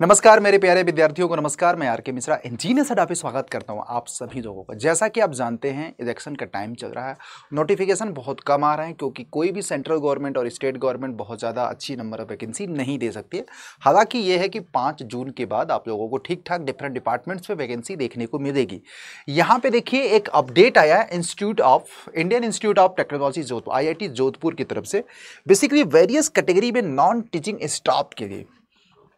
नमस्कार मेरे प्यारे विद्यार्थियों को नमस्कार मैं आर के मिश्रा इंजीनियर सडा पे स्वागत करता हूँ आप सभी लोगों का जैसा कि आप जानते हैं इलेक्शन का टाइम चल रहा है नोटिफिकेशन बहुत कम आ रहे हैं क्योंकि कोई भी सेंट्रल गवर्नमेंट और स्टेट गवर्नमेंट बहुत ज़्यादा अच्छी नंबर ऑफ वैकेंसी नहीं दे सकती है हालाँकि ये है कि पाँच जून के बाद आप लोगों को ठीक ठाक डिफरेंट डिपार्टमेंट्स में वैकेंसी देखने को मिलेगी यहाँ पर देखिए एक अपडेट आया है institute of Indian institute of technology Jodhpur I Jodhpur की तरफ से बेसिकली वेरियस कैटेगरी में नॉन टीचिंग स्टाफ के लिए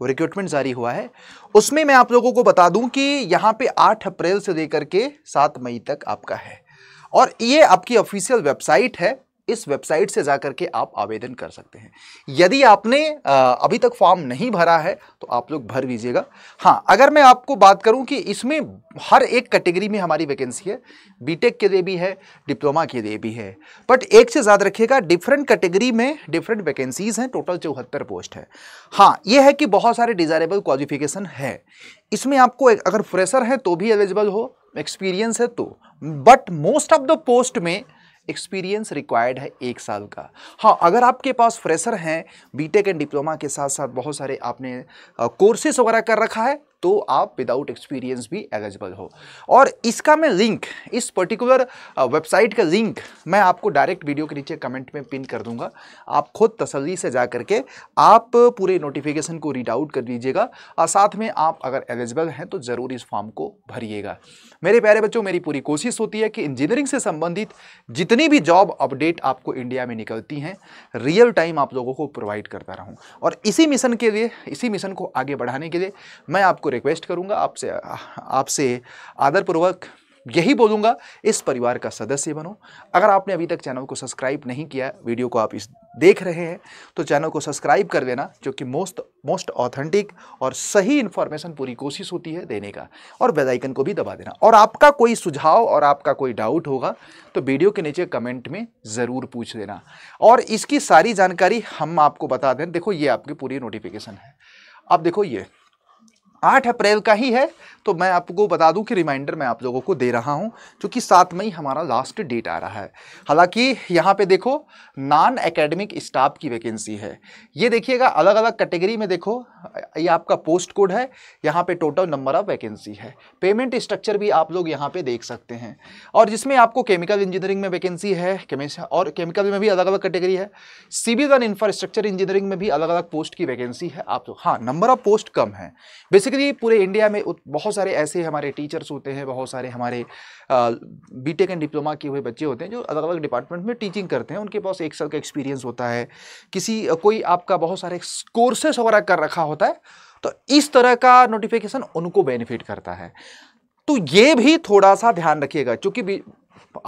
रिक्रूटमेंट जारी हुआ है उसमें मैं आप लोगों को बता दूं कि यहाँ पे 8 अप्रैल से लेकर के 7 मई तक आपका है और ये आपकी ऑफिशियल वेबसाइट है इस वेबसाइट से जा के आप आवेदन कर सकते हैं यदि आपने अभी तक फॉर्म नहीं भरा है तो आप लोग भर लीजिएगा हाँ अगर मैं आपको बात करूं कि इसमें हर एक कैटेगरी में हमारी वैकेंसी है बीटेक के लिए भी है डिप्लोमा के लिए भी है बट एक से ज़्यादा रखिएगा डिफरेंट कैटेगरी में डिफरेंट वैकेंसीज़ हैं टोटल चौहत्तर पोस्ट है हाँ ये है कि बहुत सारे डिज़ायरेबल क्वालिफिकेशन है इसमें आपको एक, अगर फ्रेशर है तो भी एलिजिबल हो एक्सपीरियंस है तो but most of the post में एक्सपीरियंस रिक्वायर्ड है एक साल का हाँ अगर आपके पास फ्रेशर हैं बीटेक एंड डिप्लोमा के साथ साथ बहुत सारे आपने कोर्सेस वगैरह कर रखा है तो आप विदाउट एक्सपीरियंस भी एलिजिबल हो और इसका मैं लिंक इस पर्टिकुलर वेबसाइट का लिंक मैं आपको डायरेक्ट वीडियो के नीचे कमेंट में पिन कर दूंगा आप खुद तसली से जा करके आप पूरे नोटिफिकेशन को रीड आउट कर लीजिएगा और साथ में आप अगर एलिजिबल हैं तो ज़रूर इस फॉर्म को भरिएगा मेरे प्यारे बच्चों मेरी पूरी कोशिश होती है कि इंजीनियरिंग से संबंधित जितनी भी जॉब अपडेट आपको इंडिया में निकलती हैं रियल टाइम आप लोगों को प्रोवाइड करता रहूँ और इसी मिशन के लिए इसी मिशन को आगे बढ़ाने के लिए मैं आपको रिक्वेस्ट करूँगा आपसे आपसे आदरपूर्वक यही बोलूँगा इस परिवार का सदस्य बनो अगर आपने अभी तक चैनल को सब्सक्राइब नहीं किया वीडियो को आप इस देख रहे हैं तो चैनल को सब्सक्राइब कर देना जो कि मोस्ट मोस्ट ऑथेंटिक और सही इन्फॉर्मेशन पूरी कोशिश होती है देने का और बेल आइकन को भी दबा देना और आपका कोई सुझाव और आपका कोई डाउट होगा तो वीडियो के नीचे कमेंट में ज़रूर पूछ देना और इसकी सारी जानकारी हम आपको बता दें देखो ये आपकी पूरी नोटिफिकेशन है आप देखो ये आठ अप्रैल का ही है तो मैं आपको बता दूं कि रिमाइंडर मैं आप लोगों को दे रहा हूं क्योंकि सात मई हमारा लास्ट डेट आ रहा है हालांकि यहाँ पे देखो नॉन एकेडमिक स्टाफ की वैकेंसी है ये देखिएगा अलग अलग कैटेगरी में देखो ये आपका पोस्ट कोड है यहाँ पे टोटल नंबर ऑफ वैकेंसी है पेमेंट स्ट्रक्चर भी आप लोग यहाँ पर देख सकते हैं और जिसमें आपको केमिकल इंजीनियरिंग में वैकेंसी है और केमिकल में भी अलग अलग कैटेगरी है सिविल एंड इंफ्रास्ट्रक्चर इंजीनियरिंग में भी अलग अलग पोस्ट की वैकेंसी है आप लोग हाँ नंबर ऑफ पोस्ट कम है बेसिकली पूरे इंडिया में बहुत सारे ऐसे हमारे टीचर्स होते हैं बहुत सारे हमारे बी टेक एंड डिप्लोमा किए हुए बच्चे होते हैं जो अलग अलग डिपार्टमेंट में टीचिंग करते हैं उनके पास एक साल का एक्सपीरियंस होता है किसी कोई आपका बहुत सारे कोर्सेस वगैरह कर रखा होता है तो इस तरह का नोटिफिकेशन उनको बेनिफिट करता है तो ये भी थोड़ा सा ध्यान रखिएगा क्योंकि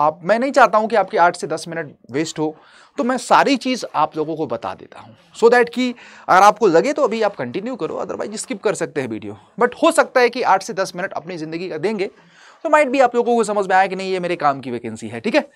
आप मैं नहीं चाहता हूं कि आपके आठ से दस मिनट वेस्ट हो तो मैं सारी चीज़ आप लोगों को बता देता हूँ सो दैट कि अगर आपको लगे तो अभी आप कंटिन्यू करो अदरवाइज स्किप कर सकते हैं वीडियो बट हो सकता है कि आठ से दस मिनट अपनी ज़िंदगी का देंगे तो माइट भी आप लोगों को समझ में आया कि नहीं ये मेरे काम की वैकेंसी है ठीक है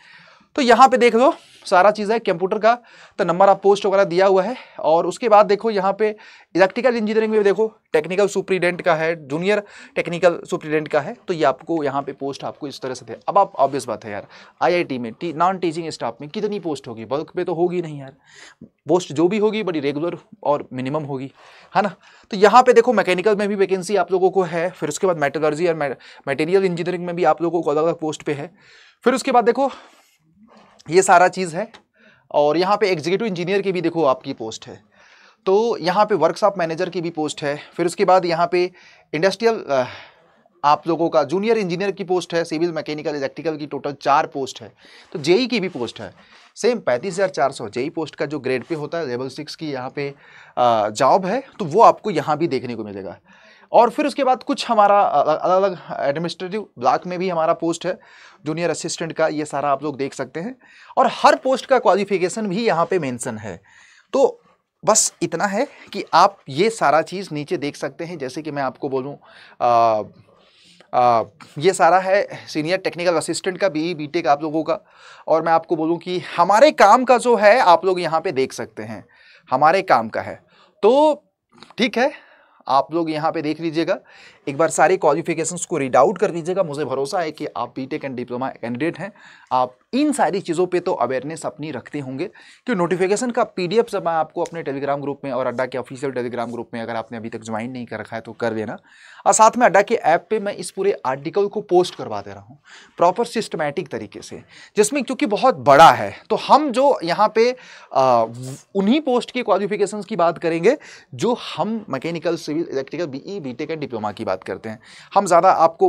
तो यहाँ पे देख लो सारा चीज़ है कंप्यूटर का तो नंबर आप पोस्ट वगैरह दिया हुआ है और उसके बाद देखो यहाँ पे इलेक्ट्रिकल इंजीनियरिंग में देखो टेक्निकल सुप्रीडेंट का है जूनियर टेक्निकल सुप्रीडेंट का है तो ये आपको यहाँ पे पोस्ट आपको इस तरह से थे अब आप ऑब्वियस बात है यार आईआईटी में टी, नॉन टीचिंग स्टाफ में कितनी पोस्ट होगी बल्क पे तो होगी नहीं यार पोस्ट जो भी होगी बड़ी रेगुलर और मिनिमम होगी है ना तो यहाँ पे देखो मैकेनिकल में भी वैकेंसी आप लोगों को है फिर उसके बाद मेटोलॉजी और मेटेरियल इंजीनियरिंग में भी आप लोगों को अलग अलग पोस्ट पर है फिर उसके बाद देखो ये सारा चीज़ है और यहाँ पे एग्जीक्यूटिव इंजीनियर की भी देखो आपकी पोस्ट है तो यहाँ पे वर्कशॉप मैनेजर की भी पोस्ट है फिर उसके बाद यहाँ पे इंडस्ट्रियल आप लोगों का जूनियर इंजीनियर की पोस्ट है सिविल मैकेनिकल इलेक्ट्रिकल की टोटल चार पोस्ट है तो जेई e की भी पोस्ट है सेम पैंतीस हज़ार चार सौ जेई पोस्ट e का जो ग्रेड पे होता है लेवल सिक्स की यहाँ पे जॉब है तो वो आपको यहाँ भी देखने को मिलेगा और फिर उसके बाद कुछ हमारा अलग अलग एडमिनिस्ट्रेटिव ब्लॉक में भी हमारा पोस्ट है जूनियर असिस्टेंट का ये सारा आप लोग देख सकते हैं और हर पोस्ट का क्वालिफिकेशन भी यहाँ पे मेंशन है तो बस इतना है कि आप ये सारा चीज़ नीचे देख सकते हैं जैसे कि मैं आपको बोलूँ ये सारा है सीनियर टेक्निकल असिस्टेंट का बी बी e, आप लोगों का और मैं आपको बोलूँ कि हमारे काम का जो है आप लोग यहाँ पर देख सकते हैं हमारे काम का है तो ठीक है आप लोग यहाँ पे देख लीजिएगा एक बार सारे क्वालिफिकेशंस को रीड आउट कर दीजिएगा मुझे भरोसा है कि आप बीटेक एंड डिप्लोमा कैंडिडेट हैं आप इन सारी चीज़ों पे तो अवेयरनेस अपनी रखते होंगे कि नोटिफिकेशन का पीडीएफ जब मैं आपको अपने टेलीग्राम ग्रुप में और अड्डा के ऑफिशियल टेलीग्राम ग्रुप में अगर आपने अभी तक ज्वाइन नहीं कर रखा है तो कर लेना और साथ में अड्डा के ऐप पर मैं इस पूरे आर्टिकल को पोस्ट करवा दे रहा हूँ प्रॉपर सिस्टमैटिक तरीके से जिसमें क्योंकि बहुत बड़ा है तो हम जो यहाँ पे उन्हीं पोस्ट की क्वालिफिकेशन की बात करेंगे जो हम mechanical civil electrical B B tech and diploma की बात बात करते हैं हम ज़्यादा आपको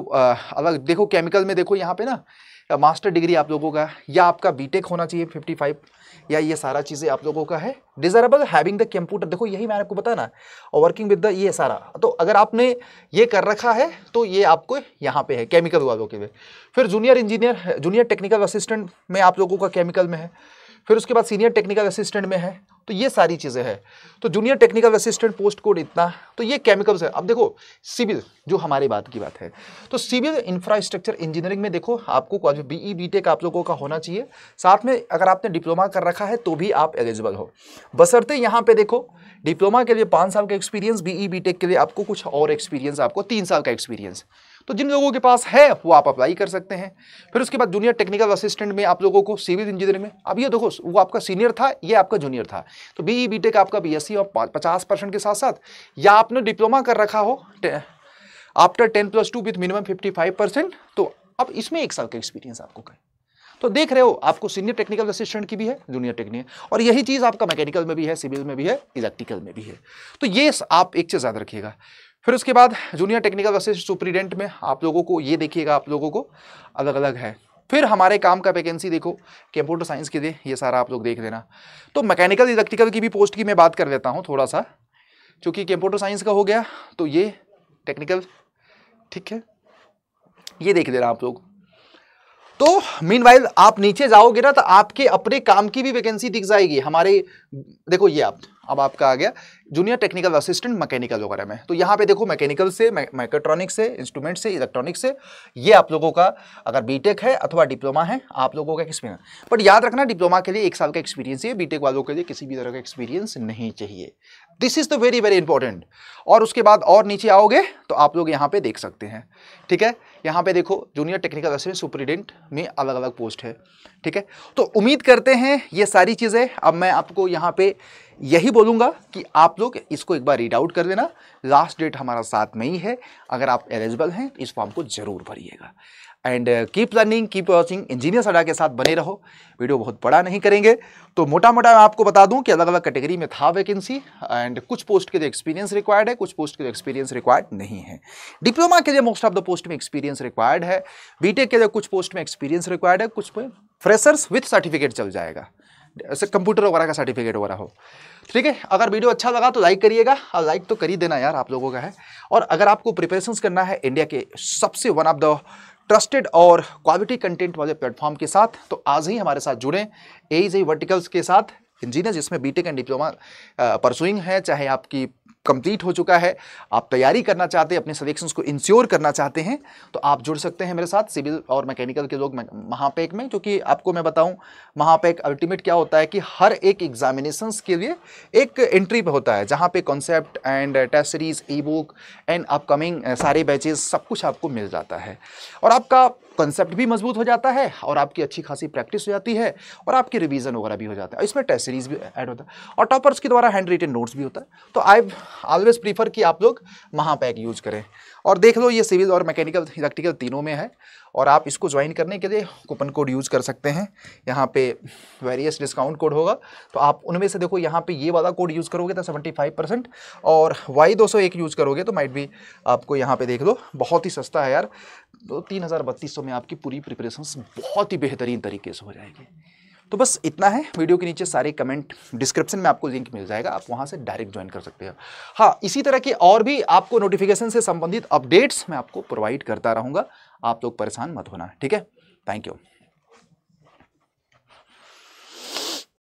अलग देखो केमिकल में देखो यहाँ पे ना मास्टर डिग्री आप लोगों का या आपका बीटेक होना चाहिए 55 या ये सारा चीज़ें आप लोगों का है डिजरेबल हैविंग द कंप्यूटर देखो यही मैंने आपको बताया ना वर्किंग विद द ये सारा तो अगर आपने ये कर रखा है तो ये आपको यहाँ पे है केमिकल वालों के लिए फिर junior engineer junior technical assistant में आप लोगों का केमिकल में है फिर उसके बाद सीनियर टेक्निकल असिस्टेंट में है तो ये सारी चीज़ें हैं तो junior technical assistant post code इतना तो ये केमिकल्स है अब देखो सिविल जो हमारे बात की बात है तो सिविल इंफ्रास्ट्रक्चर इंजीनियरिंग में देखो आपको बी ई बी टेक आप लोगों का होना चाहिए साथ में अगर आपने डिप्लोमा कर रखा है तो भी आप एलिजिबल हो बसरते यहाँ पे देखो डिप्लोमा के लिए पाँच साल का experience B E B tech के लिए आपको कुछ और एक्सपीरियंस आपको तीन साल का एक्सपीरियंस तो जिन लोगों के पास है वो आप अप्लाई कर सकते हैं फिर उसके बाद जूनियर टेक्निकल असिस्टेंट में आप लोगों को सिविल इंजीनियरिंग में अब ये देखो वो आपका सीनियर था ये आपका जूनियर था तो बीई बी आपका बीएससी और पचास परसेंट के साथ साथ या आपने डिप्लोमा कर रखा हो after ten plus two with minimum fifty five percent तो अब इसमें एक साल का एक्सपीरियंस आपको करें तो देख रहे हो आपको सीनियर टेक्निकल असिस्टेंट की भी है जूनियर टेक्निकल और यही चीज़ आपका मैकेनिकल में भी है सिविल में भी है इलेक्ट्रिकल में भी है तो ये आप एक चीज़ याद रखिएगा फिर उसके बाद जूनियर टेक्निकल असिस्ट सुप्रीडेंट में आप लोगों को ये देखिएगा आप लोगों को अलग अलग है फिर हमारे काम का वैकेंसी देखो कंप्यूटर साइंस के लिए ये सारा आप लोग देख लेना तो मैकेनिकल इलेक्ट्रिकल की भी पोस्ट की मैं बात कर लेता हूँ थोड़ा सा चूँकि कंप्यूटर साइंस का हो गया तो ये टेक्निकल ठीक है ये देख लेना आप लोग तो मीन आप नीचे जाओगे ना तो आपके अपने काम की भी वैकेंसी दिख जाएगी हमारे देखो ये आप अब आपका आ गया जूनियर टेक्निकल असिस्टेंट मैकेनिकल वगैरह में तो यहाँ पे देखो मैकेनिकल से मैकेट्रॉनिक से इंस्ट्रूमेंट से इलेक्ट्रॉनिक से ये आप लोगों का अगर बीटेक है अथवा डिप्लोमा है आप लोगों का एक्सपीरियंस बट याद रखना डिप्लोमा के लिए एक साल का एक्सपीरियंस है बीटेक वालों के लिए किसी भी तरह का एक्सपीरियंस नहीं चाहिए this is the very very important और उसके बाद और नीचे आओगे तो आप लोग यहाँ पे देख सकते हैं ठीक है यहाँ पे देखो जूनियर टेक्निकल असिस्टेंट सुप्रीडेंट में अलग अलग पोस्ट है ठीक है तो उम्मीद करते हैं ये सारी चीज़ें अब मैं आपको यहाँ पे यही बोलूँगा कि आप लोग इसको एक बार रीड आउट कर लेना लास्ट डेट हमारा साथ में ही है अगर आप एलिजिबल हैं तो इस फॉर्म को ज़रूर भरिएगा and keep learning keep watching engineer सडा के साथ बने रहो वीडियो बहुत बड़ा नहीं करेंगे तो मोटा मोटा मैं आपको बता दूं कि अलग अलग कैटेगरी में था वैकेंसी एंड कुछ पोस्ट के लिए एक्सपीरियंस रिक्वायर्ड है कुछ पोस्ट के लिए एक्सपीरियंस रिक्वायर्ड नहीं है डिप्लोमा के लिए मोस्ट ऑफ द पोस्ट में एक्सपीरियंस रिक्वायर्ड है बीटेक के लिए कुछ पोस्ट में एक्सपीरियंस रिक्वायर्ड है कुछ में फ्रेशर्स विथ सर्टिफिकेट चल जाएगा ऐसे कंप्यूटर वगैरह का सर्टिफिकेट वगैरह हो ठीक है अगर वीडियो अच्छा लगा तो लाइक करिएगा और लाइक तो कर ही देना यार आप लोगों का है और अगर आपको प्रिपरेशन करना है इंडिया के सबसे वन ऑफ द ट्रस्टेड और क्वालिटी कंटेंट वाले प्लेटफॉर्म के साथ तो आज ही हमारे साथ जुड़ें ए वर्टिकल्स के साथ इंजीनियर जिसमें बीटेक एंड डिप्लोमा परसुइंग है चाहे आपकी कंप्लीट हो चुका है आप तैयारी करना चाहते हैं अपने सलेक्शंस को इंश्योर करना चाहते हैं तो आप जुड़ सकते हैं मेरे साथ सिविल और मैकेनिकल के लोग महापैक में क्योंकि आपको मैं बताऊं महापैक अल्टीमेट क्या होता है कि हर एक एग्जामिनेशन के लिए एक एंट्री होता है जहाँ पे concept and test series e book and upcoming सारे बैचेज सब कुछ आपको मिल जाता है और आपका कंसेप्ट भी मजबूत हो जाता है और आपकी अच्छी खासी प्रैक्टिस हो जाती है और आपकी रिवीजन वगैरह भी हो जाता है इसमें टेस्ट सीरीज भी ऐड होता है और टॉपर्स के द्वारा हैंड रिटेन नोट्स भी होता है तो आई ऑलवेज प्रीफर कि आप लोग महापैक यूज करें और देख लो ये सिविल और मैकेनिकल इलेक्ट्रिकल तीनों में है और आप इसको ज्वाइन करने के लिए कूपन कोड यूज़ कर सकते हैं यहाँ पे वेरियस डिस्काउंट कोड होगा तो आप उनमें से देखो यहाँ पे ये वाला कोड यूज़ करोगे तो सेवेंटी फाइव परसेंट और वाई दो सौ एक यूज़ करोगे तो माइट भी आपको यहाँ पे देख लो बहुत ही सस्ता है यार तो तीन हज़ार बत्तीस सौ में आपकी पूरी प्रिपरेशन बहुत ही बेहतरीन तरीके से हो जाएगी तो बस इतना है वीडियो के नीचे सारे कमेंट डिस्क्रिप्शन में आपको लिंक मिल जाएगा आप वहाँ से डायरेक्ट ज्वाइन कर सकते हैं हाँ इसी तरह की और भी आपको नोटिफिकेशन से संबंधित अपडेट्स मैं आपको प्रोवाइड करता रहूँगा आप लोग परेशान मत होना ठीक है थैंक यू